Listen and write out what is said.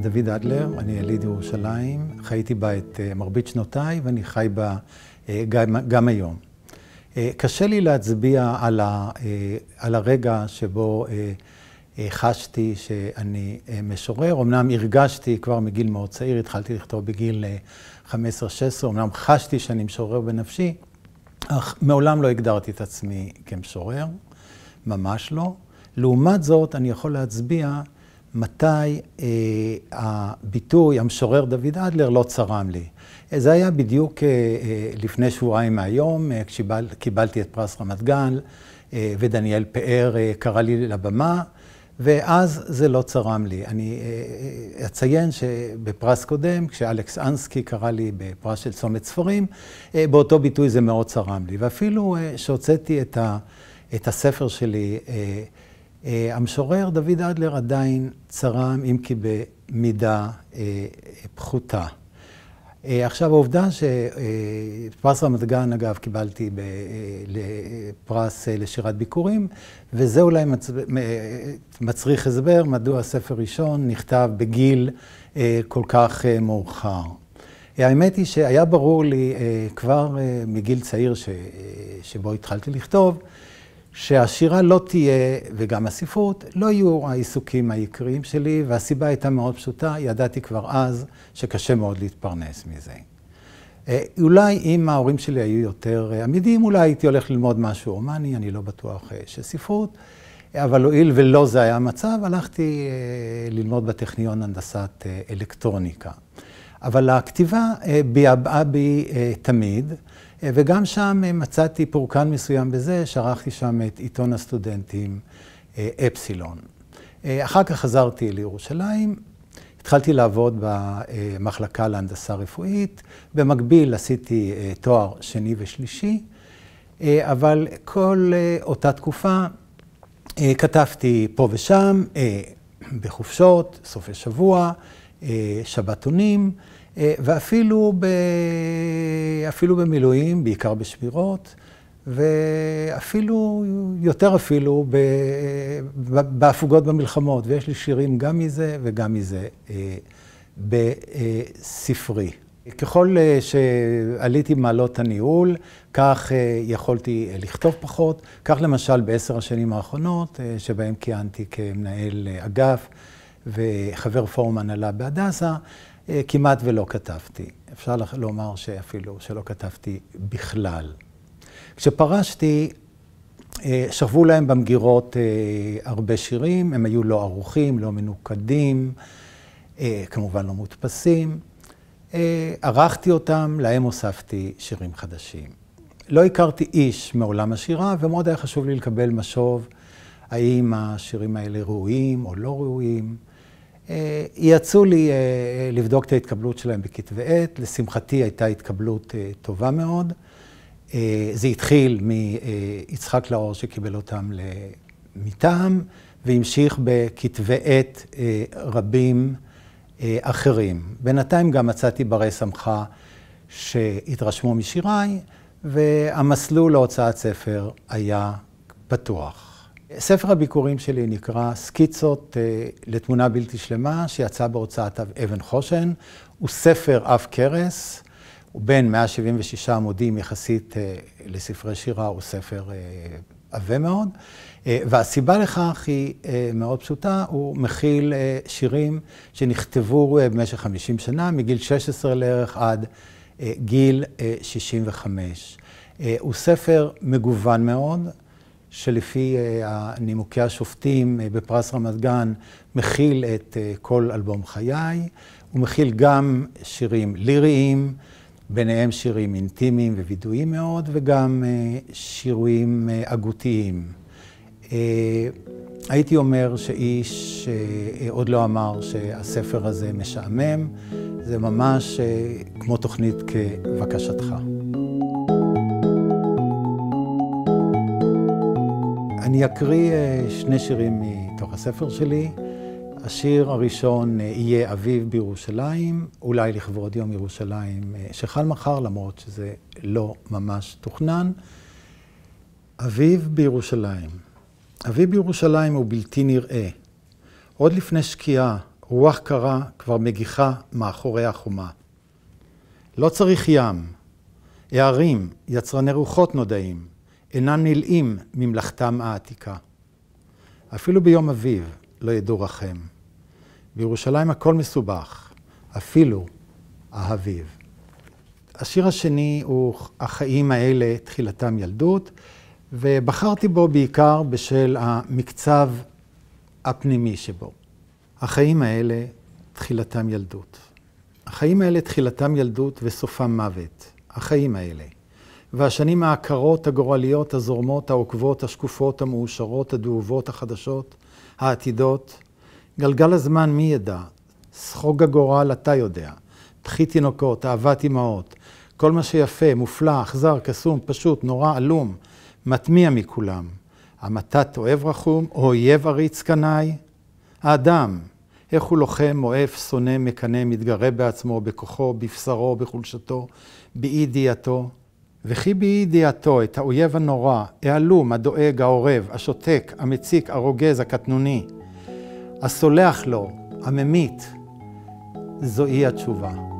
דוד אדלר, אני יליד ירושלים, חייתי בה את אה, מרבית שנותיי ואני חי בה אה, גם, גם היום. אה, קשה לי להצביע על, ה, על הרגע שבו חשתי שאני משורר. אמנם הרגשתי כבר מגיל מאוד צעיר, התחלתי לכתוב בגיל 15-16, אמנם חשתי שאני משורר בנפשי, אך מעולם לא הגדרתי את עצמי כמשורר, ממש לא. לעומת זאת, אני יכול להצביע מתי אה, הביטוי המשורר דוד אדלר לא צרם לי. זה היה בדיוק אה, אה, לפני שבועיים מהיום, אה, כשקיבלתי את פרס רמת גן, אה, ודניאל פאר אה, קרא לי לבמה, ואז זה לא צרם לי. אני אה, אה, אציין שבפרס קודם, כשאלכס אנסקי קרא לי בפרס של צומת ספרים, אה, באותו ביטוי זה מאוד צרם לי. ואפילו אה, שהוצאתי את, את הספר שלי, אה, Uh, המשורר דוד אדלר עדיין צרם, אם כי במידה uh, פחותה. Uh, עכשיו, העובדה שפרס uh, רמת גן, אגב, קיבלתי ב, uh, פרס לשירת ביקורים, וזה אולי מצ... מצריך הסבר מדוע ספר ראשון נכתב בגיל uh, כל כך uh, מאוחר. Uh, האמת היא שהיה ברור לי uh, כבר uh, מגיל צעיר ש... uh, שבו התחלתי לכתוב, שהשירה לא תהיה, וגם הספרות, לא יהיו העיסוקים העיקריים שלי, והסיבה הייתה מאוד פשוטה, ידעתי כבר אז שקשה מאוד להתפרנס מזה. אה, אולי אם ההורים שלי היו יותר עמידים, אה, אולי הייתי הולך ללמוד משהו הומני, אני לא בטוח אה, שספרות, אבל הואיל ולא זה היה המצב, הלכתי ללמוד בטכניון הנדסת אלקטרוניקה. אבל הכתיבה ביעבעה אה, בי אה, תמיד, אה, וגם שם מצאתי פורקן מסוים בזה, שערכתי שם את עיתון הסטודנטים אפסילון. אחר כך חזרתי לירושלים, התחלתי לעבוד במחלקה להנדסה רפואית, במקביל עשיתי תואר שני ושלישי, אבל כל אותה תקופה כתבתי פה ושם, בחופשות, סופי שבוע, אה, שבתונים, אה, ואפילו ב... אפילו במילואים, בעיקר בשמירות, ואפילו, יותר אפילו, ב... בהפוגות במלחמות. ויש לי שירים גם מזה וגם מזה אה, בספרי. ככל שעליתי מעלות הניהול, כך יכולתי לכתוב פחות. כך למשל בעשר השנים האחרונות, שבהן כיהנתי כמנהל אגף. וחבר פורום הנהלה בהדסה, אה, כמעט ולא כתבתי. אפשר לומר שאפילו שלא כתבתי בכלל. כשפרשתי, אה, שכבו להם במגירות אה, הרבה שירים, הם היו לא ערוכים, לא מנוקדים, כמובן לא מודפסים. ערכתי אותם, להם הוספתי שירים חדשים. לא הכרתי איש מעולם השירה, ומאוד היה חשוב לי לקבל משוב האם השירים האלה ראויים או לא ראויים. אה, יצאו לי אה, אה, לבדוק את ההתקבלות שלהם בכתבי עת. לשמחתי הייתה התקבלות טובה מאוד. זה התחיל מיצחק לאור שקיבל אותם מטעם, והמשיך בכתבי עת רבים אחרים. בינתיים גם מצאתי ברי סמכה שהתרשמו משיריי, והמסלול להוצאת ספר היה פתוח. ספר הביקורים שלי נקרא סקיצות אה, לתמונה בלתי שלמה, שיצא בהוצאת אבן חושן. הוא ספר עב כרס, הוא בין 176 עמודים יחסית אה, לספרי שירה, הוא ספר אה, עבה מאוד. והסיבה לכך היא מאוד פשוטה, הוא מכיל שירים שנכתבו במשך 50 שנה, מגיל 16 לערך עד גיל 65. הוא ספר מגוון מאוד. שלפי אה, נימוקי השופטים אה, בפרס רמת גן, מכיל את אה, כל אלבום חיי. הוא מכיל גם שירים ליריים, ביניהם שירים אינטימיים ווידואיים מאוד, וגם שירים הגותיים. הייתי אומר שאיש עוד לא אמר שהספר הזה משעמם, זה ממש כמו תוכנית כבקשתך. אני אקריא אה, שני שירים מתוך הספר שלי. השיר הראשון אה, יהיה אביב בירושלים, אולי לכבוד יום ירושלים אה, שחל מחר, למרות שזה לא ממש תוכנן. אביב בירושלים. אביב בירושלים הוא בלתי נראה. עוד לפני שקיעה, רוח קרה כבר מגיחה מאחורי החומה. לא צריך ים. הערים, יצרני רוחות נודעים. אינם נלאים ממלאכתם העתיקה. אפילו ביום אביב לא ידעו רחם. בירושלים הכל מסובך, אפילו האביב. השיר השני הוא החיים האלה, תחילתם ילדות, ובחרתי בו בעיקר בשל המקצב הפנימי שבו. החיים האלה, תחילתם ילדות. החיים האלה, תחילתם ילדות וסופם מוות. החיים האלה. והשנים העקרות, הגורליות, הזורמות, העוקבות, השקופות, המאושרות, הדאובות, החדשות, העתידות. גלגל הזמן מי ידע? סחוג הגורל אתה יודע. בכי תינוקות, אהבת אמהות. כל מה שיפה, מופלא, אכזר, קסום, פשוט, נורא, עלום, מטמיע מכולם. המתת אוהב רחום, או אויב עריץ קנאי. האדם, איך הוא לוחם, אוהב, שונא, מקנא, מתגרה בעצמו, בכוחו, בבשרו, בחולשתו, באי ידיעתו. וכי בידיעתו את האויב הנורא, העלום, הדואג, העורב, השותק, המציק, הרוגז, הקטנוני, הסולח לו, הממית, זוהי התשובה.